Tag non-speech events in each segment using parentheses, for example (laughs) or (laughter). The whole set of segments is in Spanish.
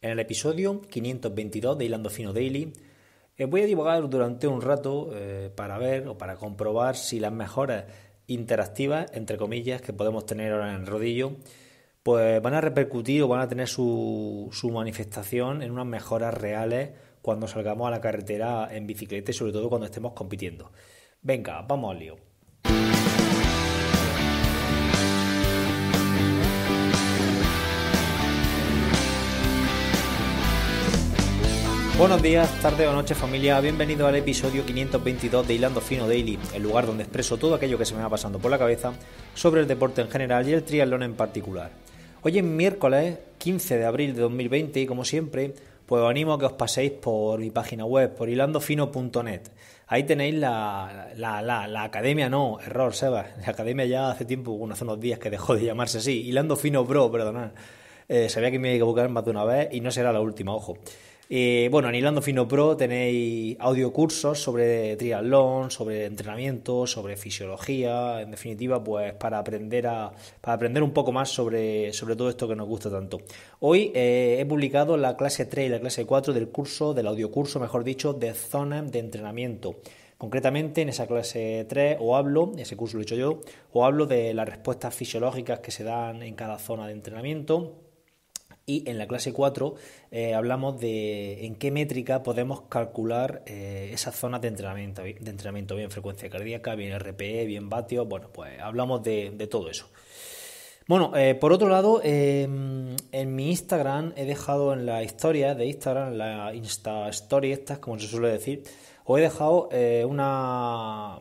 En el episodio 522 de Hilando Fino Daily eh, voy a divagar durante un rato eh, para ver o para comprobar si las mejoras interactivas, entre comillas, que podemos tener ahora en el rodillo, pues van a repercutir o van a tener su, su manifestación en unas mejoras reales cuando salgamos a la carretera en bicicleta y sobre todo cuando estemos compitiendo. Venga, vamos al lío. Buenos días, tarde o noche familia, bienvenido al episodio 522 de Hilando Fino Daily, el lugar donde expreso todo aquello que se me va pasando por la cabeza sobre el deporte en general y el triatlón en particular. Hoy es miércoles 15 de abril de 2020 y como siempre, pues os animo a que os paséis por mi página web, por hilandofino.net. Ahí tenéis la, la, la, la, academia, no, error, Sebas. La academia ya hace tiempo, hace unos días que dejó de llamarse así. Hilando Fino Bro, perdonad. Eh, sabía que me iba a equivocar más de una vez y no será la última, ojo. Eh, bueno, en Hilando Fino Pro tenéis audio cursos sobre triatlón, sobre entrenamiento, sobre fisiología, en definitiva, pues para aprender a aprender un poco más sobre, sobre todo esto que nos gusta tanto. Hoy eh, he publicado la clase 3 y la clase 4 del curso, del audio curso, mejor dicho, de zonas de entrenamiento. Concretamente en esa clase 3 o hablo, ese curso lo he hecho yo, o hablo de las respuestas fisiológicas que se dan en cada zona de entrenamiento y en la clase 4 eh, hablamos de en qué métrica podemos calcular eh, esas zonas de entrenamiento, de entrenamiento, bien frecuencia cardíaca, bien RPE, bien vatios, bueno, pues hablamos de, todo eso. Bueno, eh, por otro lado, em, en mi Instagram he dejado en la historia de Instagram, en la Insta Story estas, como se suele decir, os he dejado una,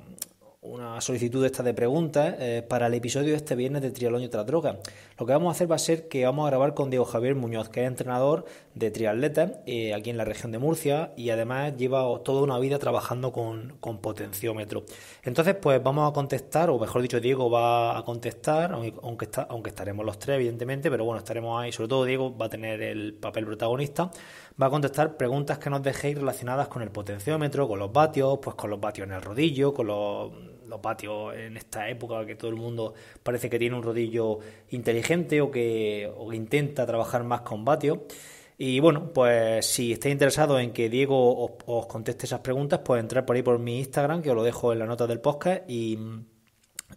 una solicitud esta de preguntas eh, para el episodio de este viernes de Triatlón y droga. Lo que vamos a hacer va a ser que vamos a grabar con Diego Javier Muñoz, que es entrenador de triatleta eh, aquí en la región de Murcia y además lleva toda una vida trabajando con, potenciómetro. Entonces, pues vamos a contestar, o mejor dicho, Diego va a contestar, aunque, está, aunque estaremos los tres, evidentemente, pero bueno, estaremos ahí. Sobre todo Diego va a tener el papel protagonista. Va a contestar preguntas que nos dejéis relacionadas con el potenciómetro, con los vatios, pues con los vatios en el rodillo, con los los patios en esta época que todo el mundo parece que tiene un rodillo inteligente o que, o intenta trabajar más con vatios. Y bueno, pues si estáis interesados en que Diego os, conteste esas preguntas, pues entrar por ahí por mi Instagram, que os lo dejo en la nota del podcast y,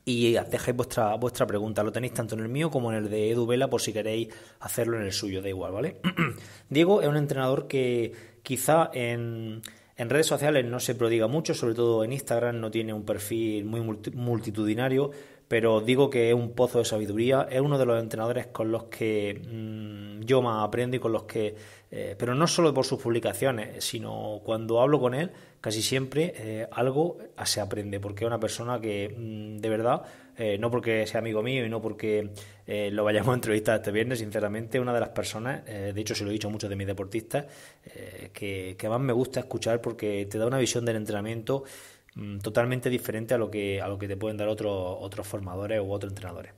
y dejáis vuestra, vuestra pregunta. Lo tenéis tanto en el mío como en el de Edu Vela por si queréis hacerlo en el suyo, da igual, ¿vale? (clears throat) Diego es un entrenador que quizá en en redes sociales no se prodiga mucho, sobre todo en Instagram no tiene un perfil muy multitudinario, pero digo que es un pozo de sabiduría, es uno de los entrenadores con los que mm, yo más aprendo y con los que, eh, pero no solo por sus publicaciones, sino cuando hablo con él, casi siempre eh, algo se aprende, porque es una persona que mm, de verdad, eh, no porque sea amigo mío y no porque lo vayamos a entrevistar este viernes, sinceramente, una de las personas, de hecho se lo he dicho a muchos de mis deportistas, que, que más me gusta escuchar porque te da una visión del entrenamiento Mm, totalmente diferente a lo que, a lo que te pueden dar otros otros formadores u otros entrenadores.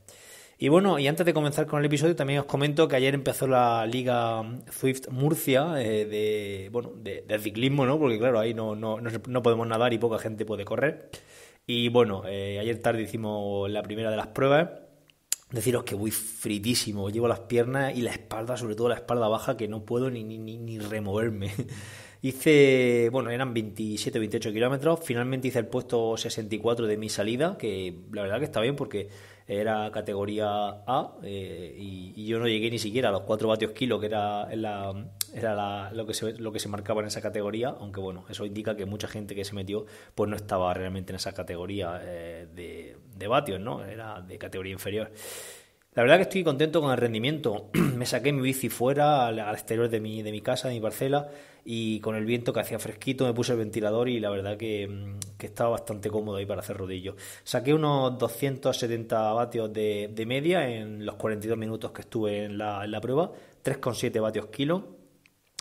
Y bueno, y antes de comenzar con el episodio, también os comento que ayer empezó la Liga Swift Murcia eh, de, bueno, de, ciclismo, ¿no? Porque claro, ahí no, no, podemos nadar y poca gente puede correr. Y bueno, eh, ayer tarde hicimos la primera de las pruebas. Deciros que voy fritísimo, llevo las piernas y la espalda, sobre todo la espalda baja, que no puedo ni, ni, ni removerme. (laughs) Hice, bueno, eran 27 28 kilómetros, finalmente hice el puesto 64 de mi salida, que la verdad que está bien porque era categoría A eh, y, yo no llegué ni siquiera a los 4 vatios kilo, que era, la, era la, lo, que se, lo que se marcaba en esa categoría, aunque bueno, eso indica que mucha gente que se metió pues no estaba realmente en esa categoría eh, de, de vatios, ¿no? Era de categoría inferior. La verdad que estoy contento con el rendimiento. (clears throat) Me saqué mi bici fuera, al, exterior de mi, casa, de mi parcela, y con el viento que hacía fresquito me puse el ventilador y la verdad que, mm, estaba bastante cómodo ahí para hacer rodillos. Saqué unos 270 vatios de, media en los 42 minutos que estuve en la, en la prueba, 3,7 vatios kilo,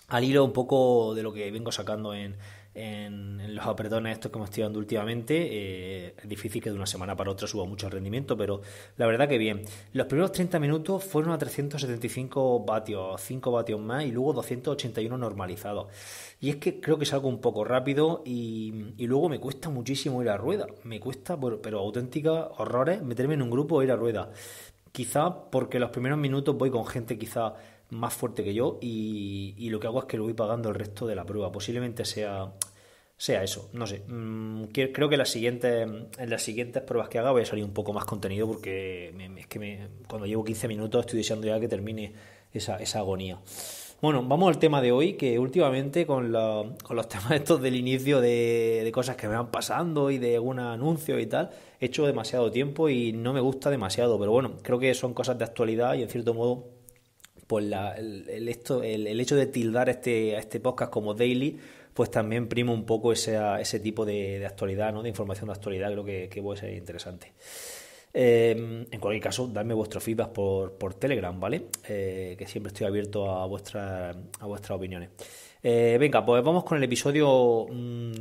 al hilo un poco de lo que vengo sacando en, en, los apretones estos que hemos estado dando últimamente, eh, es difícil que de una semana para otra suba mucho el rendimiento, pero la verdad que bien. Los primeros 30 minutos fueron a 375 vatios, 5 vatios más y luego 281 normalizados. Y es que creo que salgo un poco rápido y, luego me cuesta muchísimo ir a rueda. Me cuesta, pero auténticas horrores, meterme en un grupo e ir a rueda. Quizá porque los primeros minutos voy con gente quizá más fuerte que yo y, lo que hago es que lo voy pagando el resto de la prueba. Posiblemente sea, sea eso, no sé. Mm, creo que en las siguientes pruebas que haga voy a salir un poco más contenido porque es que me, cuando llevo 15 minutos estoy deseando ya que termine esa, agonía. Bueno, vamos al tema de hoy, que últimamente con, los (laughs) temas estos del inicio de, cosas que me van pasando y de algún anuncio y tal, he hecho demasiado tiempo y no me gusta demasiado, pero bueno, creo que son cosas de actualidad y en cierto modo pues la, el, hecho de tildar este, este podcast como daily, pues también prima un poco ese, tipo de, actualidad, ¿no? de información de actualidad, creo que, puede ser interesante. Em, en cualquier caso, dadme vuestro feedback por, por Telegram, ¿vale? Eh, que siempre estoy abierto a, vuestra, a vuestras opiniones. Eh, venga, pues vamos con el episodio mm,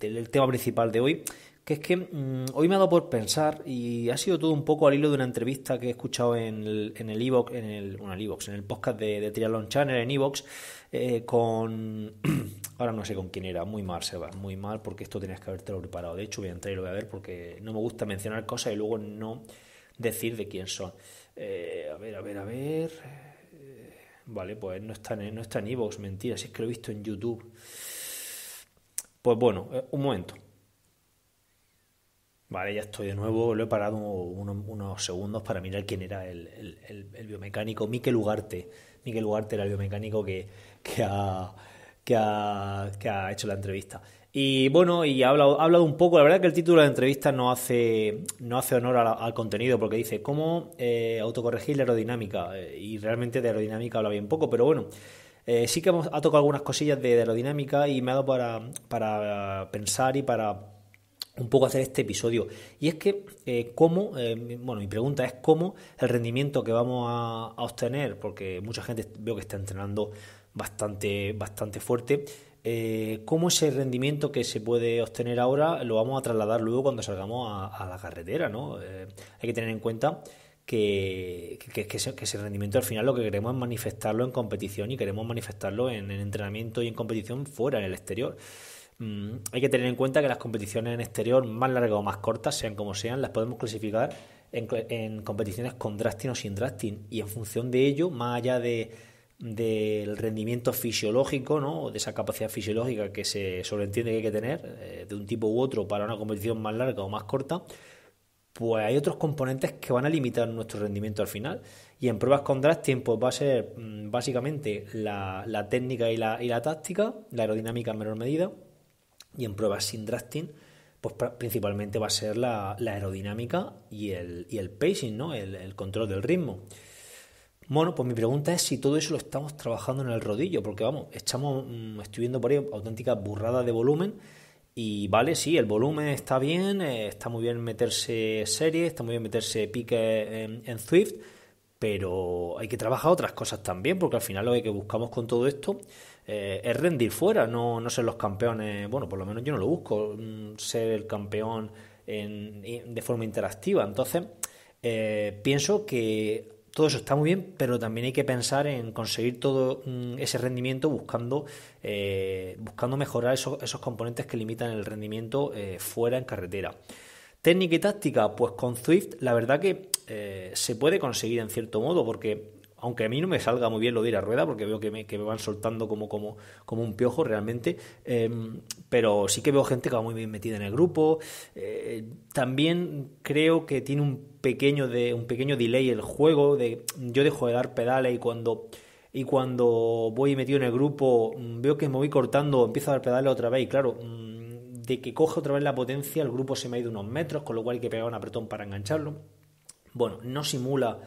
del tema principal de hoy, que es que mm, hoy me ha dado por pensar y ha sido todo un poco al hilo de una entrevista que he escuchado en el en en, el, bueno, en el podcast de, de Triathlon Channel en Evox eh, con (clears throat) ahora no sé con quién era, muy mal se va muy mal porque esto tenías que lo preparado. De hecho voy a entrar y lo voy a ver porque no me gusta mencionar cosas y luego no decir de quién son. Eh, a ver, a ver, a ver. Eh, vale, pues no está no está en Evox, mentira, si es que lo he visto en YouTube. Pues bueno, un momento. Vale, ya estoy de nuevo. Lo he parado unos segundos para mirar quién era el, biomecánico. Miquel Ugarte. Miquel Ugarte era el biomecánico que, que, ha, hecho la entrevista. Y bueno, y ha hablado, un poco, la verdad que el título de la entrevista no hace, no hace honor al contenido, porque dice cómo eh, autocorregir la aerodinámica, eh, y realmente de aerodinámica habla bien poco, pero bueno, eh, sí que ha tocado algunas cosillas de, aerodinámica y me ha dado para, para pensar y para un poco hacer este episodio. Y es que, eh, cómo, eh, bueno, mi pregunta es cómo el rendimiento que vamos a, obtener, porque mucha gente veo que está entrenando bastante, bastante fuerte, eh, cómo ese rendimiento que se puede obtener ahora lo vamos a trasladar luego cuando salgamos a, la carretera, ¿no? Eh, hay que tener en cuenta que, ese, rendimiento al final lo que queremos es manifestarlo en competición y queremos manifestarlo en, en entrenamiento y en competición fuera, en el exterior. Mm, hay que tener en cuenta que las competiciones en exterior, más largas o más cortas, sean como sean, las podemos clasificar en, competiciones con drafting o sin drafting. Y en función de ello, más allá del rendimiento fisiológico, ¿no? de esa capacidad fisiológica que se sobreentiende que hay que tener eh, de un tipo u otro para una competición más larga o más corta, pues hay otros componentes que van a limitar nuestro rendimiento al final. Y en pruebas con drafting, pues va a ser mm, básicamente la, técnica y la, y la táctica, la aerodinámica en menor medida, y en pruebas sin drafting, pues principalmente va a ser la, aerodinámica y el, pacing, ¿no? El, control del ritmo. Bueno, pues mi pregunta es si todo eso lo estamos trabajando en el rodillo, porque vamos, estamos, mm, estoy viendo por ahí auténtica burrada de volumen y vale, sí, el volumen está bien, eh, está muy bien meterse serie, está muy bien meterse pique en, en Swift, pero hay que trabajar otras cosas también, porque al final lo que buscamos con todo esto eh, es rendir fuera, no, ser los campeones, bueno, por lo menos yo no lo busco, mm, ser el campeón de forma interactiva. Entonces, eh, pienso que todo eso está muy bien, pero también hay que pensar en conseguir todo mm, ese rendimiento buscando, eh, buscando mejorar esos, componentes que limitan el rendimiento fuera en carretera. Técnica y táctica, pues con Swift la verdad que eh, se puede conseguir en cierto modo, porque aunque a mí no me salga muy bien lo de ir a rueda, porque veo que me, van soltando como, un piojo realmente, em, pero sí que veo gente que va muy bien metida en el grupo. Eh, también creo que tiene un pequeño, de, un pequeño delay el juego, de, yo dejo de dar pedales y cuando... Y cuando voy metido en el grupo, mm, veo que me voy cortando, empiezo a dar pedales otra vez. Y claro, mm, de que coge otra vez la potencia, el grupo se me ha ido unos metros, con lo cual hay que pegar un apretón para engancharlo bueno, no simula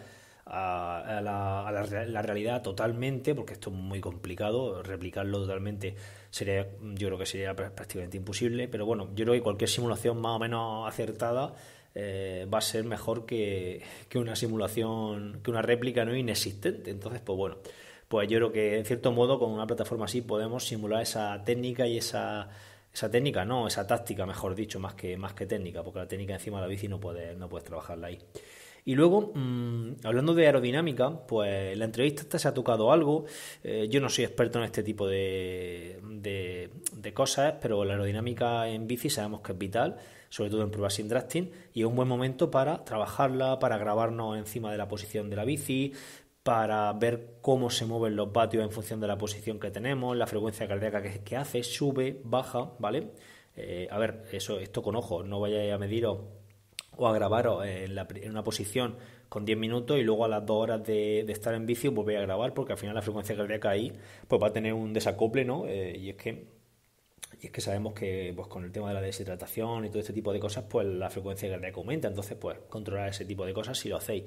a, la, realidad totalmente, porque esto es muy complicado, replicarlo totalmente sería, yo creo que sería prácticamente imposible, pero bueno, yo creo que cualquier simulación más o menos acertada eh, va a ser mejor que, una simulación, que una réplica no inexistente. Entonces, pues bueno, pues yo creo que en cierto modo con una plataforma así podemos simular esa técnica y esa... Esa técnica, no, esa táctica, mejor dicho, más que, más que técnica, porque la técnica encima de la bici no puedes, no puedes trabajarla ahí. Y luego, mm, hablando de aerodinámica, pues la entrevista esta se ha tocado algo. Eh, yo no soy experto en este tipo de, de, cosas, pero la aerodinámica en bici sabemos que es vital, sobre todo en pruebas sin drafting, y es un buen momento para trabajarla, para grabarnos encima de la posición de la bici, para ver cómo se mueven los vatios en función de la posición que tenemos, la frecuencia cardíaca que, que hace, sube, baja, ¿vale? Eh, a ver, eso, esto con ojo, no vayáis a mediros o a grabaros eh, en, una posición con 10 minutos y luego a las 2 horas de, estar en vicio, pues volver a grabar porque al final la frecuencia que cardíaca ahí pues va a tener un desacople, ¿no? Eh, y es que y es que sabemos que pues, con el tema de la deshidratación y todo este tipo de cosas, pues la frecuencia que aumenta. Entonces, pues controlar ese tipo de cosas si lo hacéis.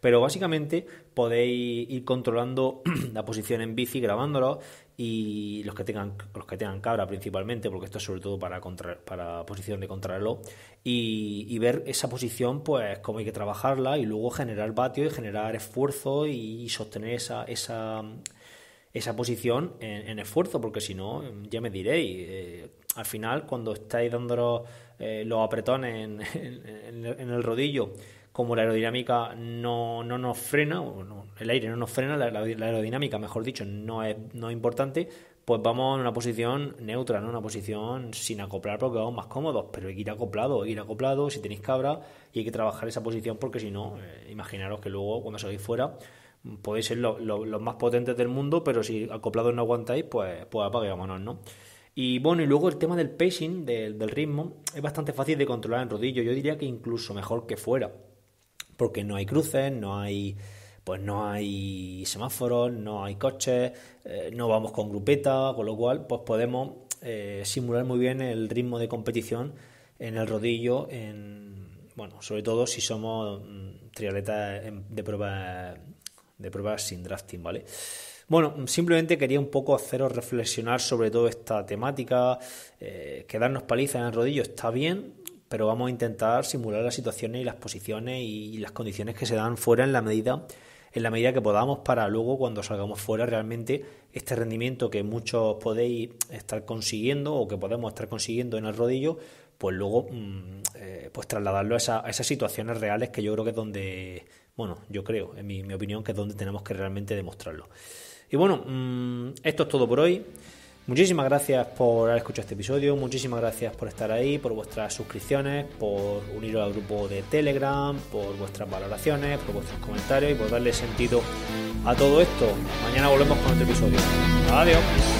Pero básicamente podéis ir controlando (clears throat) la posición en bici, grabándolo y los que tengan los que tengan cabra principalmente porque esto es sobre todo para contra, para posición de contrarreloj y, ver esa posición pues cómo hay que trabajarla y luego generar vatio y generar esfuerzo y sostener esa, esa esa posición en, esfuerzo, porque si no, ya me diréis. Eh, al final, cuando estáis dando eh, los apretones en, el rodillo, como la aerodinámica no, nos frena, el aire no nos frena, la, aerodinámica, mejor dicho, no es, no es importante, pues vamos en una posición neutra, ¿no? Una posición sin acoplar porque vamos más cómodos, pero hay que ir acoplado, ir acoplado si tenéis cabra y hay que trabajar esa posición porque si no, eh, imaginaros que luego cuando salís fuera podéis ser los más potentes del mundo, pero si acoplados no aguantáis, pues, pues apaguémonos, ¿no? Y bueno, y luego el tema del pacing, del, ritmo, es bastante fácil de controlar en rodillo. Yo diría que incluso mejor que fuera. Porque no hay cruces, no hay pues no hay semáforos, no hay coches, eh, no vamos con grupeta, con lo cual pues podemos eh, simular muy bien el ritmo de competición en el rodillo, en, bueno, sobre todo si somos mm, triatletas de prueba de pruebas sin drafting, ¿vale? Bueno, simplemente quería un poco haceros reflexionar sobre toda esta temática. Eh, quedarnos paliza en el rodillo está bien, pero vamos a intentar simular las situaciones y las posiciones y las condiciones que se dan fuera en la medida en la medida que podamos para luego cuando salgamos fuera realmente este rendimiento que muchos podéis estar consiguiendo o que podemos estar consiguiendo en el rodillo pues luego mm, eh, pues trasladarlo a, esas situaciones reales que yo creo que es donde, bueno, yo creo, en mi, opinión, que es donde tenemos que realmente demostrarlo. Y bueno, mm, esto es todo por hoy. Muchísimas gracias por haber escuchado este episodio, muchísimas gracias por estar ahí, por vuestras suscripciones, por uniros al grupo de Telegram, por vuestras valoraciones, por vuestros comentarios y por darle sentido a todo esto. Mañana volvemos con otro episodio. Adiós.